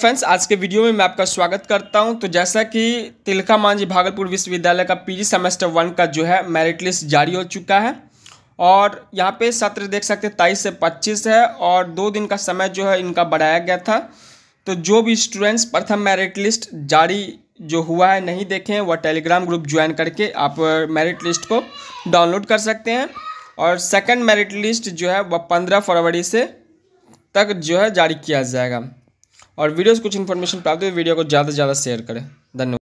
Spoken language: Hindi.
फ्रेंड्स आज के वीडियो में मैं आपका स्वागत करता हूं तो जैसा कि तिलका मांझी भागलपुर विश्वविद्यालय का पीजी सेमेस्टर वन का जो है मेरिट लिस्ट जारी हो चुका है और यहां पे सत्र देख सकते हैं तेईस से पच्चीस है और दो दिन का समय जो है इनका बढ़ाया गया था तो जो भी स्टूडेंट्स प्रथम मेरिट लिस्ट जारी जो हुआ है नहीं देखें वह टेलीग्राम ग्रुप ज्वाइन करके आप मेरिट लिस्ट को डाउनलोड कर सकते हैं और सेकेंड मेरिट लिस्ट जो है वह पंद्रह फरवरी से तक जो है जारी किया जाएगा और वीडियो से कुछ इन्फॉर्मेशन प्राप्त हुई वीडियो को ज़्यादा से ज़्यादा शेयर करें धन्यवाद